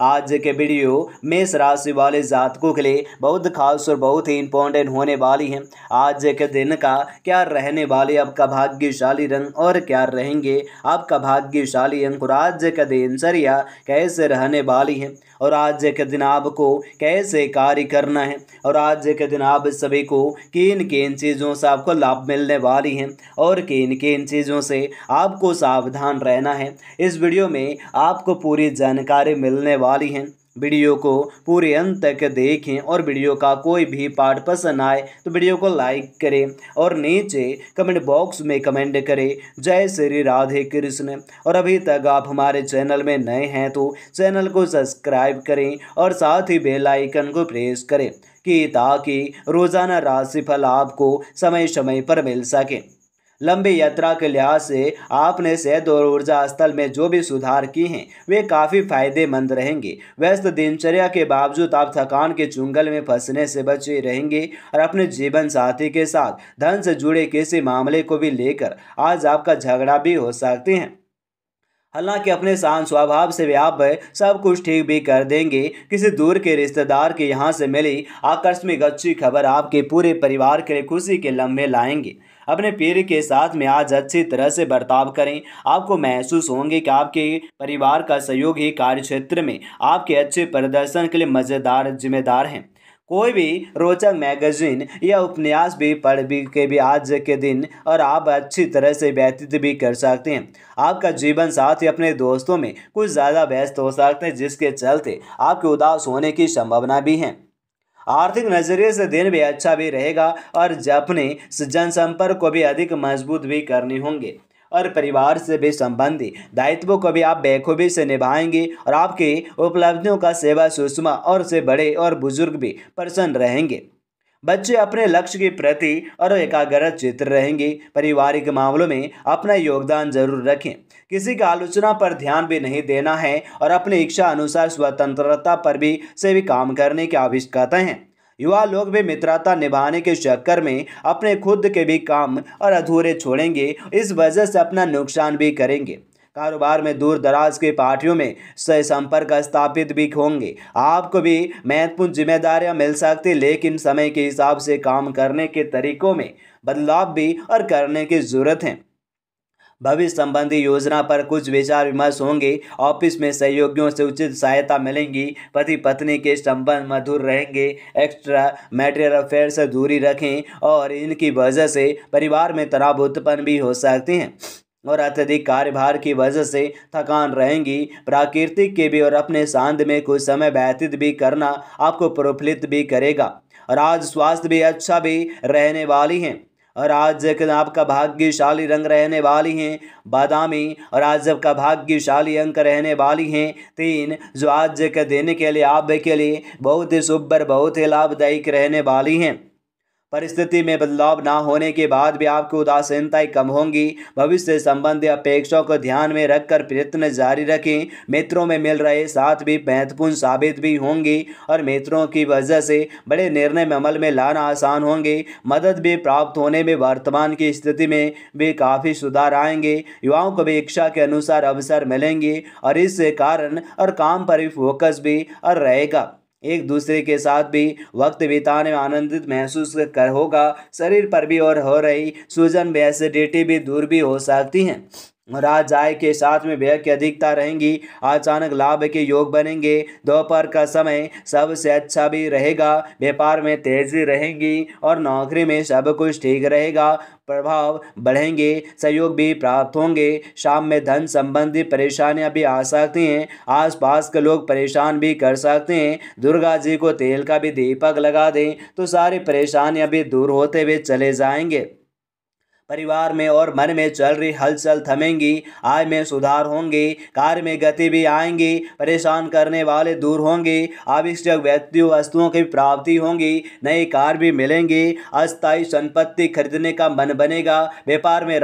आज के वीडियो मेष राशि वाले जातकों के लिए बहुत खास और बहुत ही इंपॉर्टेंट होने वाली है आज के दिन का क्या रहने वाले आपका भाग्यशाली रंग और क्या रहेंगे आपका भाग्यशाली अंक और आज का दिनचर्या कैसे रहने वाली है और आज के दिन आपको कैसे कार्य करना है और आज के दिन आप सभी को किन किन चीज़ों से आपको लाभ मिलने वाली है और किन किन चीज़ों से आपको सावधान रहना है इस वीडियो में आपको पूरी जानकारी मिलने वाली हैं वीडियो को पूरे अंत तक देखें और वीडियो का कोई भी पार्ट पसंद आए तो वीडियो को लाइक करें और नीचे कमेंट बॉक्स में कमेंट करें जय श्री राधे कृष्ण और अभी तक आप हमारे चैनल में नए हैं तो चैनल को सब्सक्राइब करें और साथ ही बेल आइकन को प्रेस करें कि ताकि रोज़ाना राशिफल आपको समय समय पर मिल सके लंबी यात्रा के लिहाज से आपने सेहत और ऊर्जा स्थल में जो भी सुधार की हैं वे काफ़ी फायदेमंद रहेंगे व्यस्त दिनचर्या के बावजूद आप थकान के चुंगल में फंसने से बचे रहेंगे और अपने जीवन साथी के साथ धन से जुड़े किसी मामले को भी लेकर आज आपका झगड़ा भी हो सकते हैं हालांकि अपने शांत स्वभाव से वे आप सब कुछ ठीक भी कर देंगे किसी दूर के रिश्तेदार के यहाँ से मिली आकस्मिक अच्छी खबर आपके पूरे परिवार के लिए खुशी के लम्हे लाएंगे अपने पीर के साथ में आज अच्छी तरह से बर्ताव करें आपको महसूस होंगे कि आपके परिवार का सहयोग ही कार्य क्षेत्र में आपके अच्छे प्रदर्शन के लिए मज़ेदार जिम्मेदार हैं कोई भी रोचक मैगजीन या उपन्यास भी पढ़ भी के भी आज के दिन और आप अच्छी तरह से व्यतीत भी कर सकते हैं आपका जीवन साथी अपने दोस्तों में कुछ ज़्यादा व्यस्त हो सकते हैं जिसके चलते आपके उदास होने की संभावना भी है आर्थिक नज़रिए से दिन भी अच्छा भी रहेगा और अपने जनसंपर्क को भी अधिक मजबूत भी करनी होंगे और परिवार से भी संबंधी दायित्वों को भी आप बेखूबी से निभाएंगे और आपकी उपलब्धियों का सेवा सुषमा और से बड़े और बुजुर्ग भी प्रसन्न रहेंगे बच्चे अपने लक्ष्य के प्रति और एकाग्र चित्र रहेंगे पारिवारिक मामलों में अपना योगदान जरूर रखें किसी का आलोचना पर ध्यान भी नहीं देना है और अपनी इच्छा अनुसार स्वतंत्रता पर भी से भी काम करने की आवश्यकता है युवा लोग भी मित्रता निभाने के चक्कर में अपने खुद के भी काम और अधूरे छोड़ेंगे इस वजह से अपना नुकसान भी करेंगे कारोबार में दूर दराज के पार्टियों में सह संपर्क स्थापित भी होंगे आपको भी महत्वपूर्ण जिम्मेदारियां मिल सकती लेकिन समय के हिसाब से काम करने के तरीकों में बदलाव भी और करने की जरूरत है भविष्य संबंधी योजना पर कुछ विचार विमर्श होंगे ऑफिस में सहयोगियों से उचित सहायता मिलेंगी पति पत्नी के संबंध मधुर रहेंगे एक्स्ट्रा मैटेरियल अफेयर से दूरी रखें और इनकी वजह से परिवार में तनाव उत्पन्न भी हो सकते हैं और अत्यधिक कार्यभार की वजह से थकान रहेंगी प्राकृतिक के भी और अपने सांध में कुछ समय व्यतीत भी करना आपको प्रफुल्लित भी करेगा और आज स्वास्थ्य भी अच्छा भी रहने वाली हैं और आज आपका भाग्यशाली रंग रहने वाली हैं बादामी और आज का भाग्यशाली अंक रहने वाली हैं तीन जो आज के दिन के लिए आप के लिए बहुत ही शुभ और बहुत ही लाभदायक रहने वाली हैं परिस्थिति में बदलाव ना होने के बाद भी आपकी उदासीनताएं कम होंगी भविष्य से संबंधी अपेक्षाओं को ध्यान में रखकर प्रयत्न जारी रखें मित्रों में मिल रहे साथ भी महत्वपूर्ण साबित भी होंगी और मित्रों की वजह से बड़े निर्णय में अमल में लाना आसान होंगे मदद भी प्राप्त होने में वर्तमान की स्थिति में भी काफ़ी सुधार आएंगे युवाओं को भी इच्छा के अनुसार अवसर मिलेंगे और इस कारण और काम पर भी फोकस भी और रहेगा एक दूसरे के साथ भी वक्त बिताने में आनंदित महसूस कर होगा शरीर पर भी और हो रही सूजन भी एसिडिटी भी दूर भी हो सकती हैं रात जाय के साथ में व्यय की अधिकता रहेंगी अचानक लाभ के योग बनेंगे दोपहर का समय सबसे अच्छा भी रहेगा व्यापार में तेजी रहेगी और नौकरी में सब कुछ ठीक रहेगा प्रभाव बढ़ेंगे सहयोग भी प्राप्त होंगे शाम में धन संबंधी परेशानियां भी आ सकती हैं आसपास के लोग परेशान भी कर सकते हैं दुर्गा जी को तेल का भी दीपक लगा दें तो सारी परेशानियां भी दूर होते हुए चले जाएंगे परिवार में और मन में चल रही हलचल थमेंगी आय में सुधार होंगे कार्य में गति भी आएंगी परेशान करने वाले दूर होंगे आवश्यक व्यक्तियों वस्तुओं की प्राप्ति होंगी नए कार भी मिलेंगे अस्थायी संपत्ति खरीदने का मन बनेगा व्यापार में